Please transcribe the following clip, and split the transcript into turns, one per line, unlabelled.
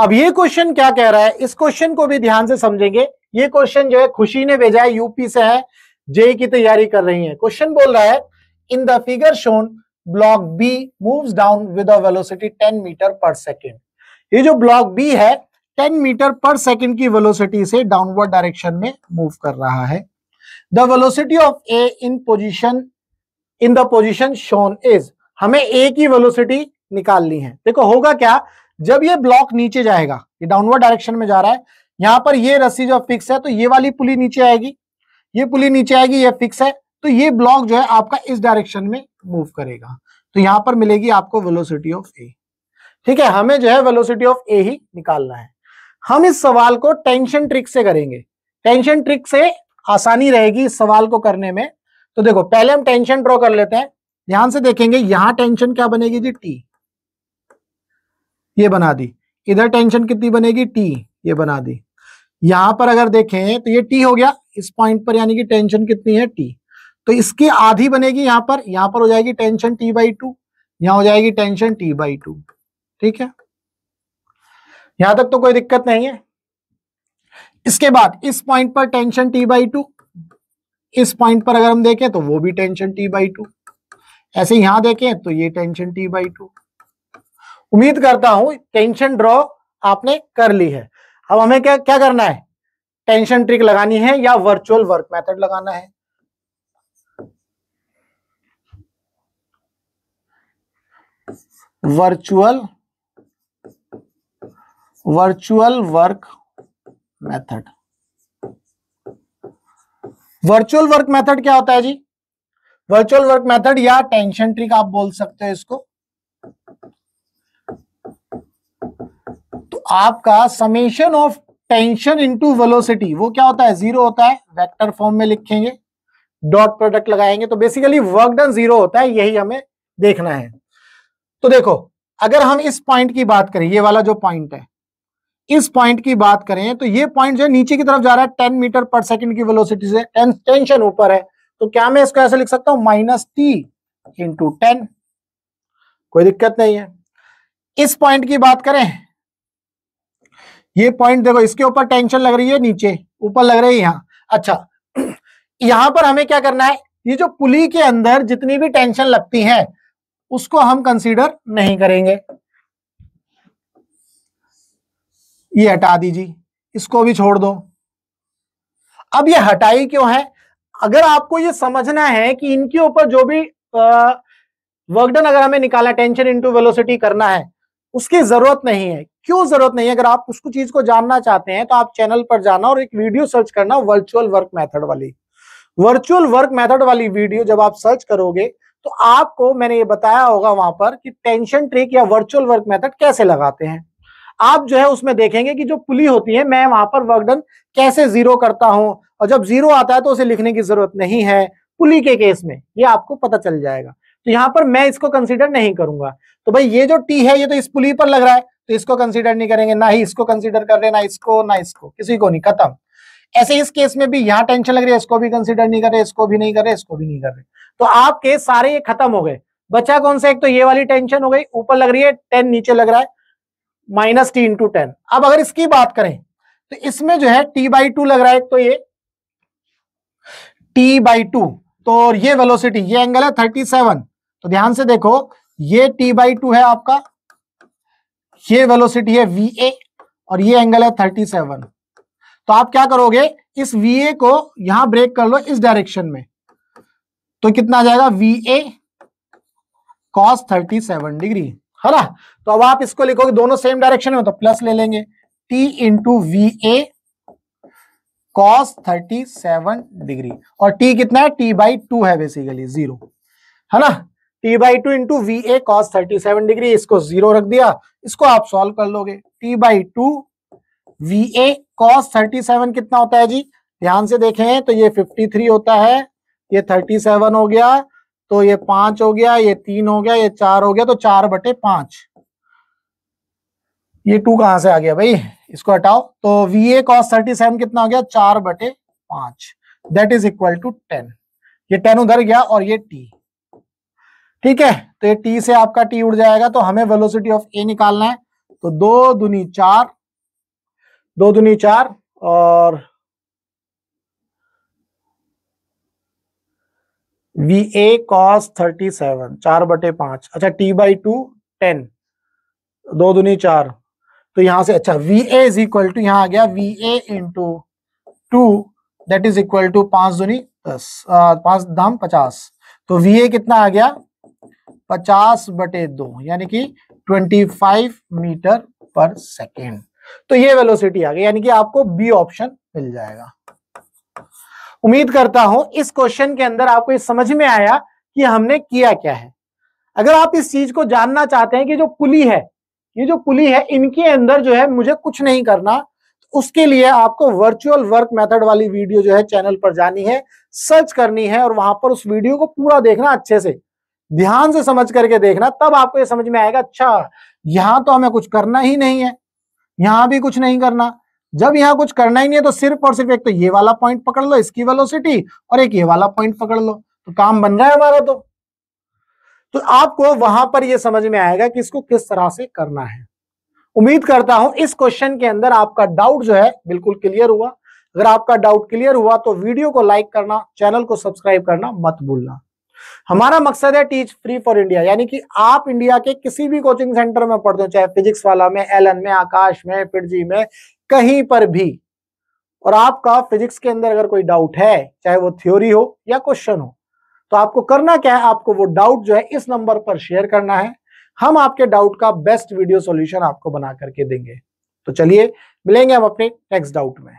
अब ये क्वेश्चन क्या कह रहा है इस क्वेश्चन को भी ध्यान से समझेंगे ये क्वेश्चन जो है खुशी ने भेजा है यूपी से है जे की तैयारी कर रही है क्वेश्चन बोल रहा है in the figure shown block B moves down with a velocity 10 meter पर सेकेंड ये जो ब्लॉक बी है 10 मीटर पर सेकेंड की वेलोसिटी से डाउनवर्ड डायरेक्शन में मूव कर रहा है the velocity of A in position in the position shown is हमें ए की वेलोसिटी निकालनी है देखो होगा क्या जब ये ब्लॉक नीचे जाएगा ये डाउनवर्ड डायरेक्शन में जा रहा है यहां पर ये रस्सी जो फिक्स है तो ये वाली पुली नीचे आएगी ये पुली नीचे आएगी ये फिक्स है तो ये ब्लॉक जो है आपका इस डायरेक्शन में मूव करेगा तो यहां पर मिलेगी आपको वेलोसिटी ऑफ ए ठीक है हमें जो है वेलोसिटी ऑफ ए ही निकालना है हम इस सवाल को टेंशन ट्रिक से करेंगे टेंशन ट्रिक से आसानी रहेगी इस सवाल को करने में तो देखो पहले हम टेंशन ड्रॉ कर लेते हैं ध्यान से देखेंगे यहां टेंशन क्या बनेगी जी टी ये बना दी इधर टेंशन कितनी बनेगी टी ये बना दी यहां पर अगर देखें तो ये टी हो गया इस पॉइंट पर यानी कि टेंशन कितनी है टी तो इसकी आधी बनेगी यहां पर यहां पर हो जाएगी टेंशन टी बाई टू यहां हो जाएगी टेंशन टी बाई टू ठीक है यहां तक तो कोई दिक्कत नहीं है इसके बाद इस पॉइंट पर टेंशन टी बाई टू इस पॉइंट पर अगर हम देखें तो वो भी टेंशन टी बाई टू ऐसे यहां देखें तो ये टेंशन टी बाई टू उम्मीद करता हूं टेंशन ड्रॉ आपने कर ली है अब हमें क्या क्या करना है टेंशन ट्रिक लगानी है या वर्चुअल वर्क मेथड लगाना है virtual virtual work method virtual work method क्या होता है जी वर्चुअल वर्क मेथड या टेंशन ट्रिक आप बोल सकते हो इसको आपका summation of tension into velocity वो क्या होता है जीरो होता है वेक्टर फॉर्म में लिखेंगे डॉट प्रोडक्ट लगाएंगे तो बेसिकली वर्क डन जीरो होता है यही हमें देखना है तो देखो अगर हम इस पॉइंट की बात करें ये वाला जो पॉइंट है इस पॉइंट की बात करें तो ये पॉइंट जो है नीचे की तरफ जा रहा है टेन मीटर पर सेकेंड की वेलोसिटी से टेंशन ऊपर है तो क्या मैं इसको ऐसे लिख सकता हूं माइनस टी इंटू टेन कोई दिक्कत नहीं है इस पॉइंट की बात करें ये पॉइंट देखो इसके ऊपर टेंशन लग रही है नीचे ऊपर लग रही है यहाँ अच्छा यहां पर हमें क्या करना है ये जो पुली के अंदर जितनी भी टेंशन लगती है उसको हम कंसीडर नहीं करेंगे ये हटा दीजिए इसको भी छोड़ दो अब ये हटाई क्यों है अगर आपको ये समझना है कि इनके ऊपर जो भी वर्कडन अगर हमें निकाला टेंशन इनटू वेलोसिटी करना है उसकी जरूरत नहीं है क्यों जरूरत नहीं है अगर आप उसको चीज को जानना चाहते हैं तो आप चैनल पर जाना और एक वीडियो सर्च करना वर्चुअल वर्क मेथड वाली वर्चुअल वर्क मेथड वाली वीडियो जब आप सर्च करोगे तो आपको मैंने ये बताया होगा वहां पर कि टेंशन ट्रिक या वर्चुअल वर्क मेथड कैसे लगाते हैं आप जो है उसमें देखेंगे कि जो पुली होती है मैं वहां पर वर्कडन कैसे जीरो करता हूं और जब जीरो आता है तो उसे लिखने की जरूरत नहीं है पुली के केस में ये आपको पता चल जाएगा तो यहां पर मैं इसको कंसिडर नहीं करूंगा तो भाई ये जो टी है ये तो इस पुली पर लग रहा है तो इसको कंसिडर नहीं करेंगे ना ही इसको कंसिडर कर रहे ना इसको ना इसको किसी को नहीं खत्म ऐसे इस केस में भी यहाँ टेंशन लग रही है इसको भी कंसिडर नहीं कर रहे इसको भी नहीं कर रहे इसको भी नहीं कर रहे तो आप केस सारे ये खत्म हो गए बचा कौन सा एक तो ये वाली टेंशन हो गई ऊपर लग रही है टेन नीचे लग रहा है माइनस टी इंटू टेन अब अगर इसकी बात करें तो इसमें जो है टी बाई टू लग रहा है तो ये टी बाई टू तो ये वेलोसिटी ये एंगल है थर्टी सेवन तो ध्यान से देखो ये टी बाई टू है आपका ये वेलोसिटी है वी ए और ये एंगल है थर्टी सेवन तो आप क्या करोगे इस वी ए को यहां ब्रेक कर लो इस डायरेक्शन में तो कितना आ जाएगा V A cos thirty seven degree है ना तो अब आप इसको लिखोगे दोनों सेम डायरेक्शन में तो प्लस ले लेंगे T into V A cos thirty seven degree और टी कितना है टी बाई टू है बेसिकली जीरो है ना T by two into V A cos thirty seven degree इसको जीरो रख दिया इसको आप सॉल्व कर लोगे T by two V A cos thirty seven कितना होता है जी ध्यान से देखें तो ये फिफ्टी थ्री होता है ये थर्टी सेवन हो गया तो ये पांच हो गया ये तीन हो गया ये चार हो गया तो चार बटे पांच ये टू कहां से आ गया भाई इसको हटाओ तो V A cos thirty seven कितना हो गया चार बटे पांच that is equal to ten ये टेन उधर गया और ये टी ठीक है तो ये टी से आपका टी उड़ जाएगा तो हमें वेलोसिटी ऑफ ए निकालना है तो दो दुनी चार दो दुनी चार और V A cos thirty seven चार बटे पांच अच्छा टी बाई टू टेन दो दुनी चार तो यहां से अच्छा V A is equal to यहां आ गया V A into two that is equal to पांच दुनी दस पांच दाम पचास तो वी ए कितना आ गया पचास बटे दो यानी कि ट्वेंटी फाइव मीटर पर सेकेंड तो ये वेलोसिटी आ गई यानी कि आपको बी ऑप्शन मिल जाएगा उम्मीद करता हूं इस क्वेश्चन के अंदर आपको ये समझ में आया कि हमने किया क्या है अगर आप इस चीज को जानना चाहते हैं कि जो पुली है ये जो पुली है इनके अंदर जो है मुझे कुछ नहीं करना तो उसके लिए आपको वर्चुअल वर्क मेथड वाली वीडियो जो है चैनल पर जानी है सर्च करनी है और वहां पर उस वीडियो को पूरा देखना अच्छे से ध्यान से समझ करके देखना तब आपको ये समझ में आएगा अच्छा यहाँ तो हमें कुछ करना ही नहीं है यहां भी कुछ नहीं करना जब यहां कुछ करना ही नहीं है तो सिर्फ और सिर्फ एक तो ये वाला पॉइंट पकड़ लो इसकी वेलोसिटी और एक ये वाला पॉइंट पकड़ लो तो काम बन रहा है हमारा तो तो आपको वहां पर यह समझ में आएगा कि इसको किस तरह से करना है उम्मीद करता हूं इस क्वेश्चन के अंदर आपका डाउट जो है बिल्कुल क्लियर हुआ अगर आपका डाउट क्लियर हुआ तो वीडियो को लाइक करना चैनल को सब्सक्राइब करना मत भूलना हमारा मकसद है टीच फ्री फॉर इंडिया यानी कि आप इंडिया के किसी भी कोचिंग सेंटर में पढ़ते हो चाहे फिजिक्स वाला में एलन में आकाश में पिटजी में कहीं पर भी और आपका फिजिक्स के अंदर अगर कोई डाउट है चाहे वो थ्योरी हो या क्वेश्चन हो तो आपको करना क्या है आपको वो डाउट जो है इस नंबर पर शेयर करना है हम आपके डाउट का बेस्ट वीडियो सॉल्यूशन आपको बना करके देंगे तो चलिए मिलेंगे हम अपने नेक्स्ट डाउट में